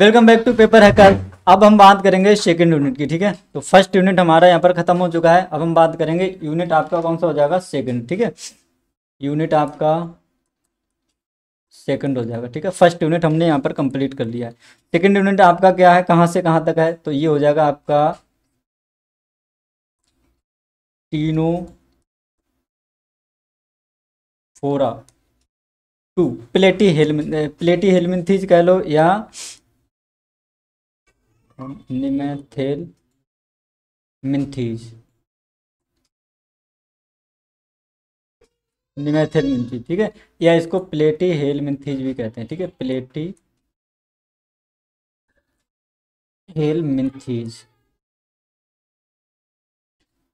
Welcome back to paper hacker अब हम बात करेंगे सेकेंड यूनिट की ठीक है तो फर्स्ट यूनिट हमारा यहाँ पर खत्म हो चुका है अब हम बात करेंगे यूनिट आपका कौन सा हो जाएगा सेकेंड ठीक है यूनिट आपका सेकेंड हो जाएगा ठीक है फर्स्ट यूनिट हमने यहाँ पर कंप्लीट कर लिया है सेकेंड यूनिट आपका क्या है कहाँ से कहाँ तक है तो ये हो जाएगा आपका टीनो फोरा टू प्लेटी हेलमिन प्लेटी हेलमिन थी कह लो या निमेथेल मिंथीज निमेथेल मिंथीज ठीक है या इसको प्लेटी हेल मिंथीज भी कहते हैं ठीक है प्लेटी हेल मिंथीज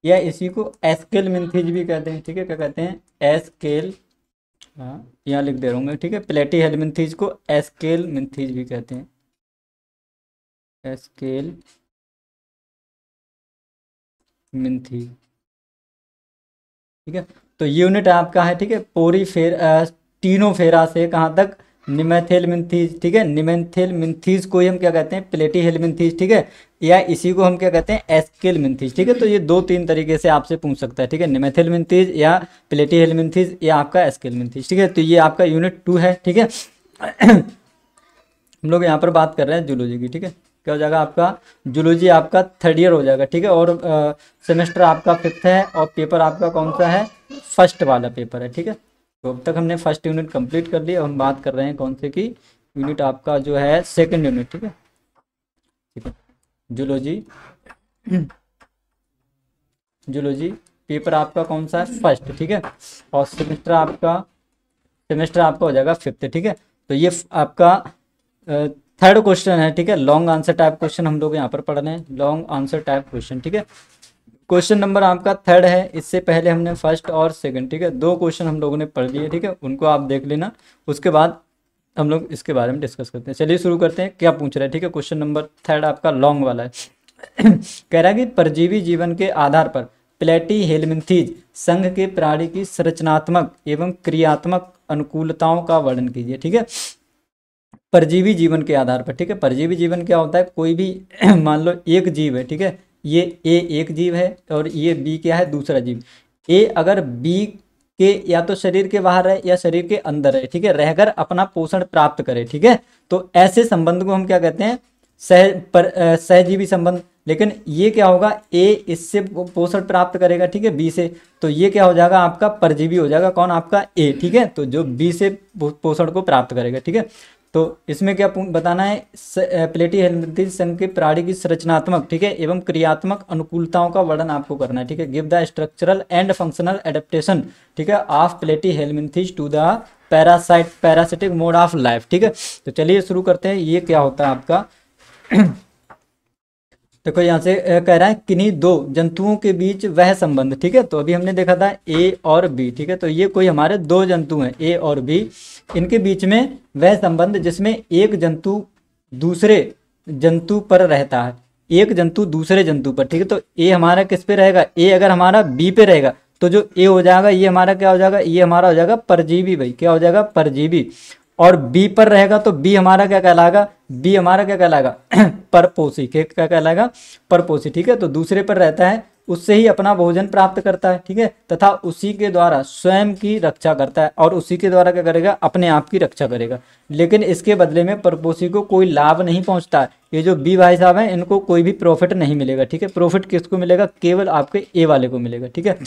या इसी को एस्केल मिंथीज भी कहते हैं ठीक है क्या कहते हैं एस्केल हाँ यहाँ लिख दे रहा हूँ मैं ठीक है प्लेटी हेल मिंथीज को एस्केल मिंथीज भी कहते हैं एस्केल मिंथी ठीक है तो यूनिट आपका है ठीक है पोरी फेर तीनों फेरा से कहाँ तक निमेथेल मिंथीज ठीक है निमेथेल मिंथीज को ही हम क्या कहते हैं प्लेटी हेल ठीक है या इसी को हम क्या कहते हैं एस्केल मिंथीज ठीक है तो ये दो तीन तरीके से आपसे पूछ सकता है ठीक है निमेथेल मिंथीज या प्लेटी हेल या आपका एस्केल मिंथीज ठीक है तो ये आपका यूनिट टू है ठीक है हम लोग यहाँ पर बात कर रहे हैं जूलोजी की ठीक है क्या हो जाएगा आपका जूलॉजी आपका थर्ड ईयर हो जाएगा ठीक है और सेमेस्टर आपका फिफ्थ है और पेपर आपका कौन सा है फर्स्ट वाला पेपर है ठीक है तो अब तक हमने फर्स्ट यूनिट कंप्लीट कर लिया हम बात कर रहे हैं कौन से की यूनिट आपका जो है सेकंड यूनिट ठीक है ठीक है जूलॉजी जूलॉजी पेपर आपका कौन सा है फर्स्ट ठीक है और सेमेस्टर आपका सेमेस्टर आपका हो जाएगा फिफ्थ ठीक है तो ये आपका थर्ड क्वेश्चन है ठीक है लॉन्ग आंसर टाइप क्वेश्चन हम लोग यहाँ पर पढ़ रहे हैं लॉन्ग आंसर टाइप क्वेश्चन ठीक है क्वेश्चन नंबर आपका थर्ड है इससे पहले हमने फर्स्ट और सेकंड ठीक है दो क्वेश्चन हम लोगों ने पढ़ लिए ठीक है उनको आप देख लेना उसके बाद हम लोग इसके बारे में डिस्कस करते हैं चलिए शुरू करते हैं क्या पूछ रहा है ठीक है क्वेश्चन नंबर थर्ड आपका लॉन्ग वाला है कह रहा है कि परजीवी जीवन के आधार पर प्लेटी हेलमिंथीज संघ के प्राणी की संरचनात्मक एवं क्रियात्मक अनुकूलताओं का वर्णन कीजिए ठीक है परजीवी जीवन के आधार पर ठीक है परजीवी जीवन क्या होता है कोई भी मान लो एक जीव है ठीक है ये ए एक जीव है और ये बी क्या है दूसरा जीव ए अगर बी के या तो शरीर के बाहर है या शरीर के अंदर है ठीक है रहकर अपना पोषण प्राप्त करे ठीक है तो ऐसे संबंध को हम क्या कहते हैं सह पर सहजीवी संबंध लेकिन ये क्या होगा ए इससे पोषण प्राप्त करेगा ठीक है बी से तो ये क्या हो जाएगा आपका परजीवी हो जाएगा कौन आपका ए ठीक है तो जो बी से पोषण को प्राप्त करेगा ठीक है तो इसमें क्या बताना है प्लेटी हेलमती संघ के प्राणी की संरचनात्मक ठीक है एवं क्रियात्मक अनुकूलताओं का वर्णन आपको करना है ठीक है give the structural and functional adaptation ठीक है of platyhelminthes to the parasite parasitic mode of life ठीक है तो चलिए शुरू करते हैं ये क्या होता है आपका देखो तो यहाँ से कह रहा है किन्हीं दो जंतुओं के बीच वह संबंध ठीक है तो अभी हमने देखा था ए और बी ठीक है तो ये कोई हमारे दो जंतु हैं ए और बी इनके बीच में वह संबंध जिसमें एक जंतु दूसरे जंतु पर रहता है एक जंतु दूसरे जंतु पर ठीक है तो ए हमारा किस पे रहेगा ए अगर हमारा बी पे रहेगा तो जो ए हो जाएगा ये हमारा क्या हो जाएगा ये हमारा हो जाएगा परजीवी भाई क्या हो जाएगा परजीवी और बी पर रहेगा तो बी हमारा क्या कहलाएगा बी हमारा क्या कहलाएगा परपोसी केक क्या कहलाएगा परपोसी ठीक है तो दूसरे पर रहता है उससे ही अपना भोजन प्राप्त करता है ठीक है तथा उसी के द्वारा स्वयं की रक्षा करता है और उसी के द्वारा क्या करेगा अपने आप की रक्षा करेगा लेकिन इसके बदले में परपोसी को कोई लाभ नहीं पहुंचता है ये जो बी भाई साहब हैं इनको कोई भी प्रॉफिट नहीं मिलेगा ठीक है प्रॉफिट किसको मिलेगा केवल आपके ए वाले को मिलेगा ठीक है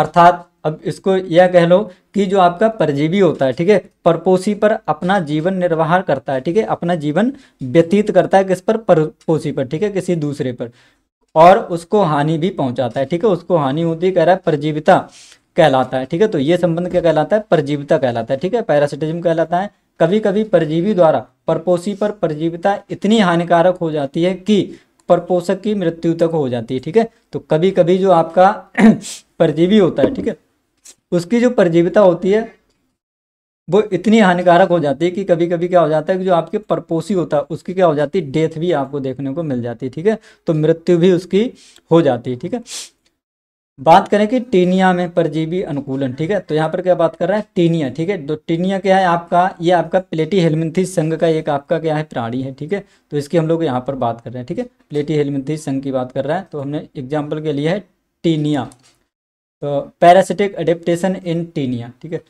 अर्थात अब इसको यह कह लो कि जो आपका परजीवी होता है ठीक है परपोसी पर अपना जीवन निर्वाह करता है ठीक है अपना जीवन व्यतीत करता है किस पर परपोसी पर ठीक है किसी दूसरे पर और उसको हानि भी पहुंचाता है ठीक है उसको हानि होती कह रहा है परजीविता कहलाता है ठीक है तो ये संबंध क्या कहलाता है परजीविता कहलाता है ठीक है पैरासिटिज्म कहलाता है कभी कभी परजीवी द्वारा परपोसी पर परजीविता इतनी हानिकारक हो जाती है कि परपोषक की मृत्यु तक हो जाती है ठीक है तो कभी कभी जो आपका परजीवी होता है ठीक है उसकी जो परजीविता होती है वो इतनी हानिकारक हो जाती है कि कभी कभी क्या हो जाता है कि जो आपके परपोसी होता है उसकी क्या हो जाती है डेथ भी आपको देखने को मिल जाती है ठीक है तो मृत्यु भी उसकी हो जाती है ठीक है बात करें कि टीनिया में परजीवी अनुकूलन ठीक है तो यहाँ पर क्या बात कर रहा है टीनिया ठीक है तो टीनिया क्या है आपका ये आपका प्लेटी हेलमिंथी संघ का एक आपका क्या है प्राणी है ठीक है तो इसकी हम लोग यहाँ पर बात कर रहे हैं ठीक है प्लेटी हेलमिंथी संघ की बात कर रहा है तो हमने एग्जाम्पल के लिए है Taenia parasitic adaptation in Taenia ठीक है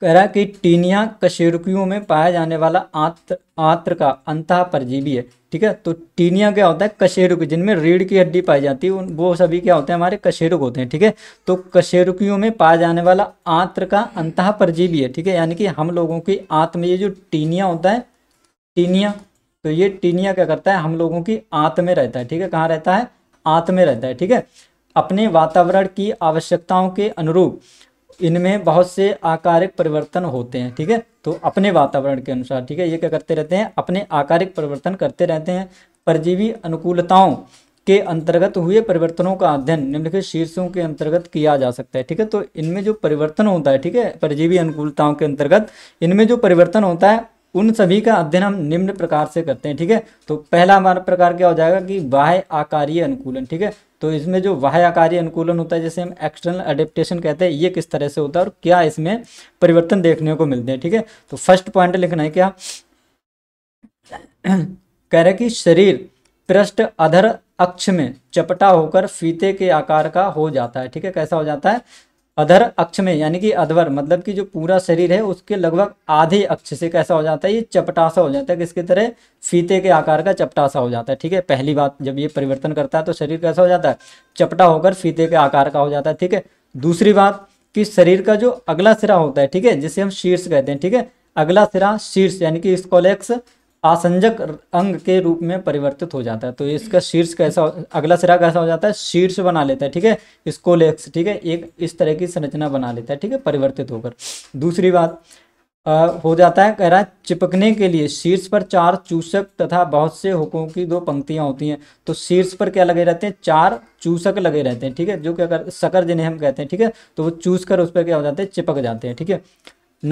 कह रहा कि टीनिया कशेरुकियों में पाया जाने वाला आत्र आत्र का अंतः परजीवी है ठीक है तो टीनिया क्या होता है कशेरुक जिनमें रीढ़ की हड्डी पाई जाती है वो सभी क्या होते हैं हमारे कशेरुक होते हैं ठीक है थीके? तो कशेरुकियों में पाया जाने वाला आत्र का अंतः परजीवी है ठीक है यानी कि हम लोगों की आंत में ये जो टीनिया होता है टीनिया तो ये टीनिया क्या करता है हम लोगों की आंत में रहता है ठीक है कहाँ रहता है आंत में रहता है ठीक है अपने वातावरण की आवश्यकताओं के अनुरूप इनमें बहुत से आकारिक परिवर्तन होते हैं ठीक है तो अपने वातावरण के अनुसार ठीक है ये क्या करते रहते हैं अपने आकारिक परिवर्तन करते रहते हैं परजीवी अनुकूलताओं के अंतर्गत हुए परिवर्तनों का अध्ययन निम्नलिखित शीर्षों के अंतर्गत किया जा सकता है ठीक है तो इनमें जो परिवर्तन होता है ठीक है परजीवी अनुकूलताओं के अंतर्गत इनमें जो परिवर्तन होता है उन सभी का अध्ययन हम निम्न प्रकार से करते हैं ठीक है तो पहला हमारा प्रकार क्या हो जाएगा कि बाह्य आकारीय अनुकूलन ठीक है तो इसमें जो बाह्य आकारीय अनुकूलन होता है जैसे हम एक्सटर्नल अडेप्टेशन कहते हैं ये किस तरह से होता है और क्या इसमें परिवर्तन देखने को मिलते हैं ठीक है तो फर्स्ट पॉइंट लिखना है क्या कह रहे कि शरीर पृष्ठ अधर अक्ष में चपटा होकर फीते के आकार का हो जाता है ठीक है कैसा हो जाता है अधर अक्ष में यानी कि अधवर मतलब कि जो पूरा शरीर है उसके लगभग आधे अक्ष से कैसा हो जाता है ये चपटासा हो जाता है किसकी तरह फीते के आकार का चपटासा हो जाता है ठीक है पहली बात जब ये परिवर्तन करता है तो शरीर कैसा हो जाता है चपटा होकर फीते के आकार का हो जाता है ठीक है दूसरी बात कि शरीर का जो अगला सिरा होता है ठीक है जिसे हम शीर्ष कहते हैं ठीक है अगला सिरा शीर्ष यानी कि स्कोलेक्स आसंजक अंग के रूप में परिवर्तित हो जाता है तो इसका शीर्ष कैसा अगला सिरा कैसा हो जाता है शीर्ष बना लेता है ठीक है लेक्स ठीक है एक इस तरह की संरचना बना लेता है ठीक है परिवर्तित होकर दूसरी बात आ, हो जाता है कह रहा है चिपकने के लिए शीर्ष पर चार चूसक तथा बहुत से हुकों की दो पंक्तियां होती हैं तो शीर्ष पर क्या लगे रहते हैं चार चूसक लगे रहते हैं ठीक है जो क्या कर सकर जिन्हें हम कहते हैं ठीक है तो वो चूस कर उस पर क्या हो जाते हैं चिपक जाते हैं ठीक है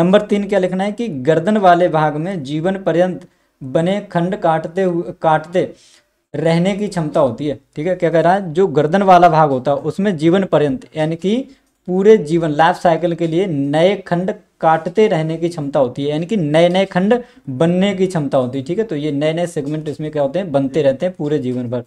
नंबर तीन क्या लिखना है कि गर्दन वाले भाग में जीवन पर्यंत बने खंड काटते हुए काटते रहने की क्षमता होती है ठीक है क्या कह रहा है जो गर्दन वाला भाग होता है उसमें जीवन पर्यंत यानी कि पूरे जीवन लाइफ साइकिल के लिए नए खंड काटते रहने की क्षमता होती है यानी कि नए नए खंड बनने की क्षमता होती है ठीक है तो ये नए नए सेगमेंट इसमें क्या होते हैं बनते रहते हैं पूरे जीवन भर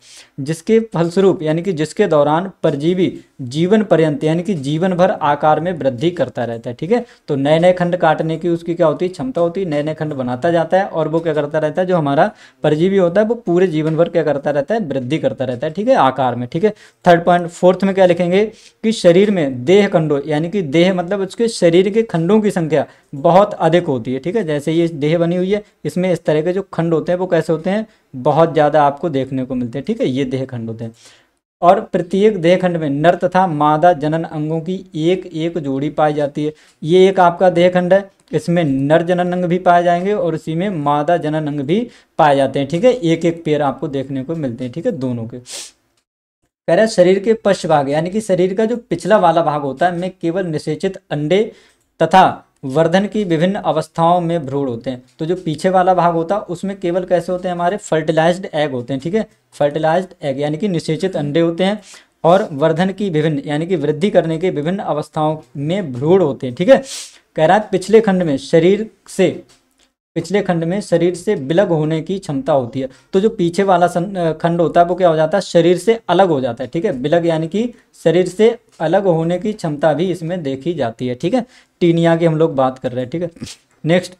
जिसके फलस्वरूप यानी कि जिसके दौरान परजीवी जीवन पर्यंत यानी कि जीवन भर आकार में वृद्धि करता रहता है ठीक है तो नए नए खंड काटने की उसकी क्या होती है क्षमता होती है नए नए खंड बनाता जाता है और वो क्या करता रहता है जो हमारा परजीवी होता है वो पूरे जीवन भर क्या करता रहता है वृद्धि करता रहता है ठीक है आकार में ठीक है थर्ड पॉइंट फोर्थ में क्या लिखेंगे कि शरीर में देह खंडों यानी कि देह मतलब उसके शरीर के खंडों की संख्या बहुत अधिक होती है ठीक है जैसे ये देह बनी हुई है इसमें इस तरह के जो खंड होते हैं वो कैसे होते हैं बहुत ज़्यादा आपको देखने को मिलते हैं ठीक है ये देह खंड होते हैं और प्रत्येक देहखंड में नर तथा मादा जनन अंगों की एक एक जोड़ी पाई जाती है ये एक आपका देहखंड है इसमें नर जनन अंग भी पाए जाएंगे और उसी में मादा जनन अंग भी पाए जाते हैं ठीक है एक एक पेड़ आपको देखने को मिलते हैं ठीक है दोनों के कह रहे शरीर के पश्च भाग यानी कि शरीर का जो पिछला वाला भाग होता है में केवल निषेचित अंडे तथा वर्धन की विभिन्न अवस्थाओं में भ्रूण होते हैं तो जो पीछे वाला भाग होता है उसमें केवल कैसे होते हैं हमारे फर्टिलाइज्ड एग होते हैं ठीक है फर्टिलाइज्ड एग यानी कि निषेचित अंडे होते हैं और वर्धन की विभिन्न यानी कि वृद्धि करने के विभिन्न अवस्थाओं में भ्रूण होते हैं ठीक है कह रहा है पिछले खंड में शरीर से पिछले खंड में शरीर से बिलग होने की क्षमता होती है तो जो पीछे वाला खंड होता है वो क्या हो जाता है शरीर से अलग हो जाता है ठीक है बिलग यानी कि शरीर से अलग होने की क्षमता भी इसमें देखी जाती है ठीक है टीनिया की हम लोग बात कर रहे हैं ठीक है नेक्स्ट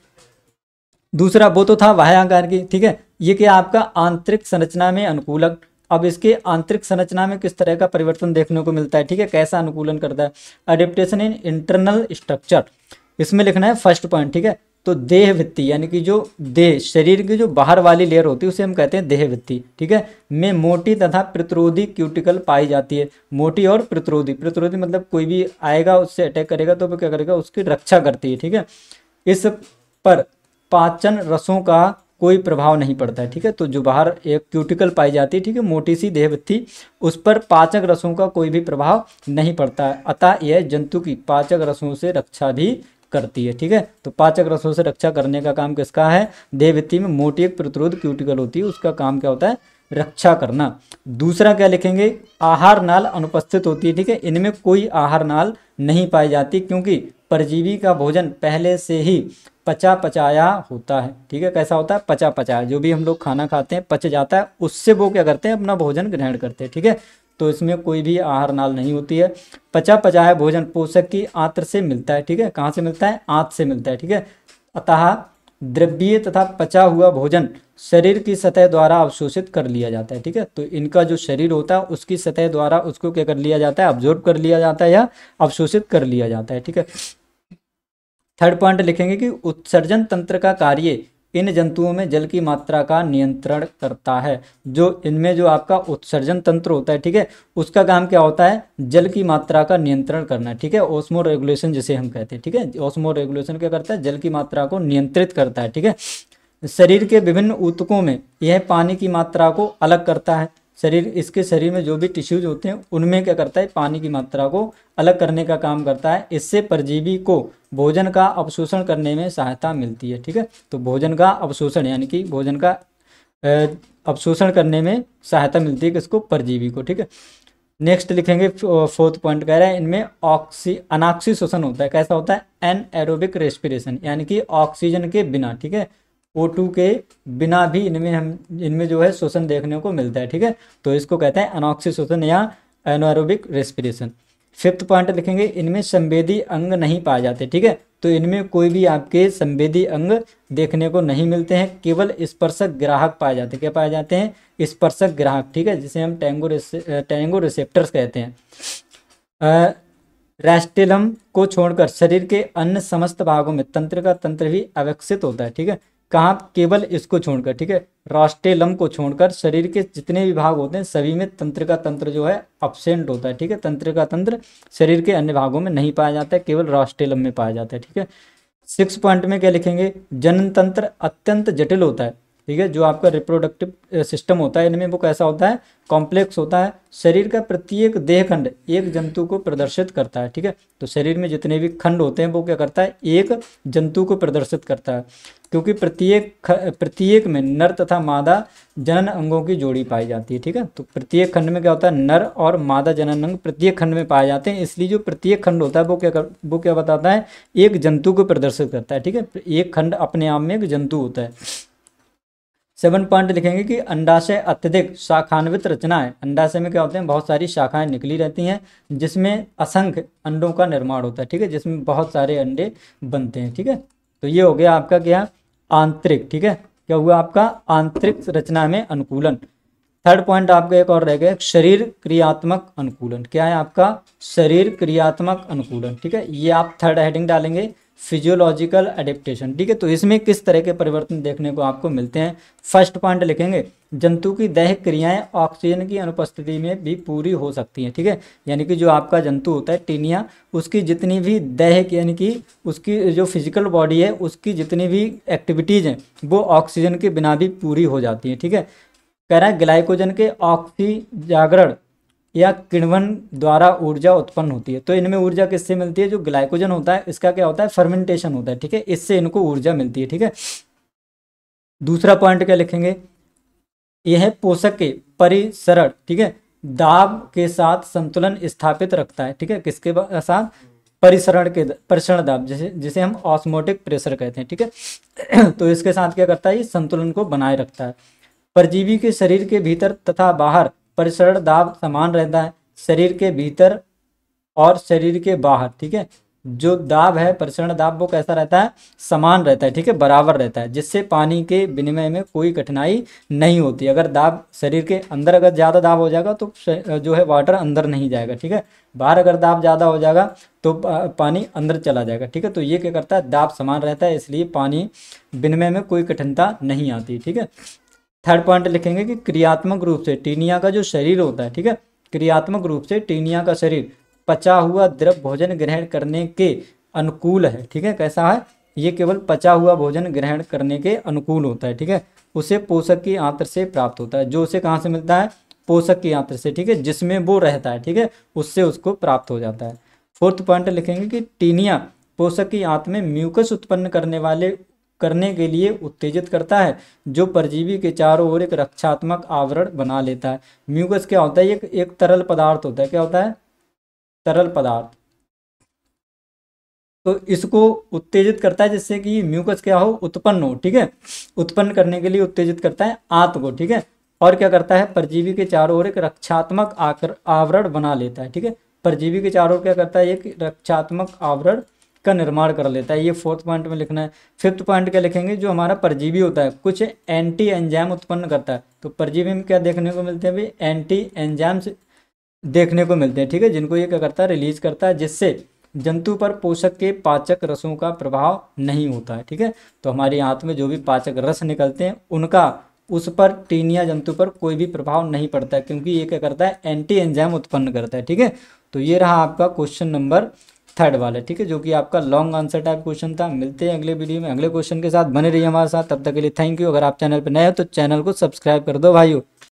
दूसरा वो तो था बाह्याकार की ठीक है ये क्या आपका आंतरिक संरचना में अनुकूलक अब इसके आंतरिक संरचना में किस तरह का परिवर्तन देखने को मिलता है ठीक है कैसा अनुकूलन करता है अडेप्टेशन इन इंटरनल स्ट्रक्चर इसमें लिखना है फर्स्ट पॉइंट ठीक है तो देह वित्ती यानी कि जो देह शरीर की जो बाहर वाली लेयर होती है उसे हम कहते हैं देह वित्ती ठीक है में मोटी तथा प्रतिरोधी क्यूटिकल पाई जाती है मोटी और प्रतिरोधी प्रतिरोधी मतलब कोई भी आएगा उससे अटैक करेगा तो वो क्या करेगा उसकी रक्षा करती है ठीक है इस पर पाचन रसों का कोई प्रभाव नहीं पड़ता है ठीक है तो जो बाहर एक क्यूटिकल पाई जाती है ठीक है मोटी सी देहवत्थी उस पर पाचक रसों का कोई भी प्रभाव नहीं पड़ता है अतः यह जंतु की पाचक रसों से रक्षा भी करती है ठीक है तो पाचक रसों से रक्षा करने का काम किसका है देवती में मोटी एक प्रतिरोध क्यूटिकल होती है उसका काम क्या होता है रक्षा करना दूसरा क्या लिखेंगे आहार नाल अनुपस्थित होती है ठीक है इनमें कोई आहार नाल नहीं पाई जाती क्योंकि परजीवी का भोजन पहले से ही पचा पचाया होता है ठीक है कैसा होता है पचा पचाया जो भी हम लोग खाना खाते हैं पच जाता है उससे वो क्या करते हैं अपना भोजन ग्रहण करते हैं ठीक है तो इसमें कोई भी आहार नाल नहीं होती है पचा पचा है भोजन पोषक की आत्र से मिलता है ठीक है कहाँ से मिलता है आंत से मिलता है ठीक है अतः द्रव्य तथा पचा हुआ भोजन शरीर की सतह द्वारा अवशोषित कर लिया जाता है ठीक है तो इनका जो शरीर होता है उसकी सतह द्वारा उसको क्या कर लिया जाता है अब्जॉर्ब कर लिया जाता है या अवशोषित कर लिया जाता है ठीक है थर्ड पॉइंट लिखेंगे कि उत्सर्जन तंत्र का कार्य इन जंतुओं में जल की मात्रा का नियंत्रण करता है जो इनमें जो आपका उत्सर्जन तंत्र होता है ठीक है उसका काम क्या होता है जल की मात्रा का नियंत्रण करना ठीक है ओस्मो रेगुलेशन जिसे हम कहते हैं ठीक है ओस्मो रेगुलेशन क्या करता है जल की मात्रा को नियंत्रित करता है ठीक है शरीर के विभिन्न ऊतकों में यह पानी की मात्रा को अलग करता है शरीर इसके शरीर में जो भी टिश्यूज होते हैं उनमें क्या करता है पानी की मात्रा को अलग करने का काम करता है इससे परजीवी को भोजन का अवशोषण करने में सहायता मिलती है ठीक है तो भोजन का अवशोषण यानी कि भोजन का अवशोषण करने में सहायता मिलती है किसको परजीवी को ठीक है नेक्स्ट लिखेंगे फोर्थ पॉइंट कह रहा है इनमें ऑक्सी अनाक्सी शोषण होता है कैसा होता है एन एरोबिक रेस्पिरेशन यानी कि ऑक्सीजन के बिना ठीक है ओ के बिना भी इनमें हम इनमें जो है शोषण देखने को मिलता है ठीक है तो इसको कहते हैं अनोक्सी शोषण या एनोरोबिक रेस्पिरेशन फिफ्थ पॉइंट लिखेंगे इनमें संवेदी अंग नहीं पाए जाते ठीक है तो इनमें कोई भी आपके संवेदी अंग देखने को नहीं मिलते हैं केवल स्पर्शक ग्राहक पाए जाते हैं क्या पाए जाते हैं स्पर्शक ग्राहक ठीक है जिसे हम टेंगो टेंगो रिसेप्टर्स कहते हैं रेस्टिलम को छोड़कर शरीर के अन्य समस्त भागों में तंत्र का तंत्र भी अविकसित होता है ठीक है कहाँ केवल इसको छोड़कर ठीक है राष्ट्रेलम को छोड़कर शरीर के जितने भी भाग होते हैं सभी में तंत्र का तंत्र जो है अपसेंट होता है ठीक है तंत्र का तंत्र शरीर के अन्य भागों में नहीं पाया जाता है केवल राष्ट्रेलम में पाया जाता है ठीक है सिक्स पॉइंट में क्या लिखेंगे जनन तंत्र अत्यंत जटिल होता है ठीक है जो आपका रिप्रोडक्टिव सिस्टम होता है इनमें वो कैसा होता है कॉम्प्लेक्स होता है शरीर का प्रत्येक देह खंड एक जंतु को प्रदर्शित करता है ठीक है तो शरीर में जितने भी खंड होते हैं वो क्या करता है एक जंतु को प्रदर्शित करता है क्योंकि प्रत्येक प्रत्येक में नर तथा मादा जनन अंगों की जोड़ी पाई जाती है ठीक है तो प्रत्येक खंड में क्या होता है नर और मादा जनन अंग प्रत्येक खंड में पाए जाते हैं इसलिए जो प्रत्येक खंड होता है वो क्या कर, वो क्या बताता है एक जंतु को प्रदर्शित करता है ठीक है एक खंड अपने आप में एक जंतु होता है सेवन पॉइंट लिखेंगे कि अंडाशय अत्यधिक शाखान्वित रचनाएं अंडाशय में क्या होते हैं बहुत सारी शाखाएं निकली रहती हैं जिसमें असंख्य अंडों का निर्माण होता है ठीक है जिसमें बहुत सारे अंडे बनते हैं ठीक है तो ये हो गया आपका क्या आंतरिक ठीक है क्या हुआ आपका आंतरिक रचना में अनुकूलन थर्ड पॉइंट आपका एक और रह गया शरीर क्रियात्मक अनुकूलन क्या है आपका शरीर क्रियात्मक अनुकूलन ठीक है ये आप थर्ड हेडिंग डालेंगे फिजियोलॉजिकल एडेप्टेशन ठीक है तो इसमें किस तरह के परिवर्तन देखने को आपको मिलते हैं फर्स्ट पॉइंट लिखेंगे जंतु की दैहिक क्रियाएं ऑक्सीजन की अनुपस्थिति में भी पूरी हो सकती हैं ठीक है यानी कि जो आपका जंतु होता है टीनिया उसकी जितनी भी दैहिक यानी कि उसकी जो फिजिकल बॉडी है उसकी जितनी भी एक्टिविटीज़ हैं वो ऑक्सीजन के बिना भी पूरी हो जाती हैं ठीक है कह रहा है ग्लाइकोजन के ऑक्सी जागरण या किण्वन द्वारा ऊर्जा उत्पन्न होती है तो इनमें ऊर्जा किससे मिलती है जो ग्लाइकोजन होता है इसका क्या होता है फर्मेंटेशन होता है ठीक है इससे इनको ऊर्जा मिलती है ठीक है दूसरा पॉइंट क्या लिखेंगे यह है पोषक के परिसरण ठीक है दाब के साथ संतुलन स्थापित रखता है ठीक है किसके साथ परिसरण के परिसरण दाब जैसे जिसे हम ऑस्मोटिक प्रेशर कहते हैं ठीक है तो इसके साथ क्या करता है ये संतुलन को बनाए रखता है परजीवी के शरीर के भीतर तथा बाहर परिसरण दाब समान रहता है शरीर के भीतर और शरीर के बाहर ठीक है जो दाब है परिसरण दाब वो कैसा रहता है समान रहता है ठीक है बराबर रहता है जिससे पानी के विनिमय में कोई कठिनाई नहीं होती अगर दाब शरीर के अंदर अगर ज़्यादा दाब हो जाएगा तो जो है वाटर अंदर नहीं जाएगा ठीक है बाहर अगर दाब ज़्यादा हो जाएगा तो पानी अंदर चला जाएगा ठीक है तो ये क्या करता है दाब समान रहता है इसलिए पानी विनिमय में कोई कठिनता नहीं आती ठीक है थर्ड पॉइंट लिखेंगे कि क्रियात्मक रूप से टीनिया का जो शरीर होता है ठीक है क्रियात्मक रूप से टीनिया का शरीर पचा हुआ द्रव भोजन ग्रहण करने के अनुकूल है ठीक है कैसा है ये केवल पचा हुआ भोजन ग्रहण करने के अनुकूल होता है ठीक है उसे पोषक की आंत्र से प्राप्त होता है जो उसे कहाँ से मिलता है पोषक की आंत्र से ठीक है जिसमें वो रहता है ठीक है उससे उसको प्राप्त हो जाता है फोर्थ पॉइंट लिखेंगे कि टीनिया पोषक की आंत में म्यूकस उत्पन्न करने वाले करने के लिए उत्तेजित करता है जो परजीवी के चारों ओर एक रक्षात्मक आवरण बना लेता है म्यूकस क्या होता है एक एक तरल पदार्थ होता है क्या होता है तरल पदार्थ तो इसको उत्तेजित करता है जिससे कि म्यूकस क्या हो उत्पन्न हो ठीक है उत्पन्न करने के लिए उत्तेजित करता है आत को ठीक है और क्या करता है परजीवी के चारों ओर एक रक्षात्मक आवरण बना लेता है ठीक है परजीवी के चारों ओर क्या करता है एक रक्षात्मक आवरण का निर्माण कर लेता है ये फोर्थ पॉइंट में लिखना है फिफ्थ पॉइंट क्या लिखेंगे जो हमारा परजीवी होता है कुछ एंटी एंजाम उत्पन्न करता है तो परजीवी में क्या देखने को मिलते हैं भाई एंटी एंजाम्स देखने को मिलते हैं ठीक है जिनको ये क्या करता है रिलीज करता है जिससे जंतु पर पोषक के पाचक रसों का प्रभाव नहीं होता है ठीक है तो हमारे हाथ में जो भी पाचक रस निकलते हैं उनका उस पर टीनिया जंतु पर कोई भी प्रभाव नहीं पड़ता है क्योंकि ये क्या करता है एंटी एंजाम उत्पन्न करता है ठीक है तो ये रहा आपका क्वेश्चन नंबर थर्ड वाला ठीक है जो कि आपका लॉन्ग आंसर टाइप क्वेश्चन था मिलते हैं अगले वीडियो में अगले क्वेश्चन के साथ बने रहिए हमारे साथ तब तक के लिए थैंक यू अगर आप चैनल पर नए हो तो चैनल को सब्सक्राइब कर दो भाइयों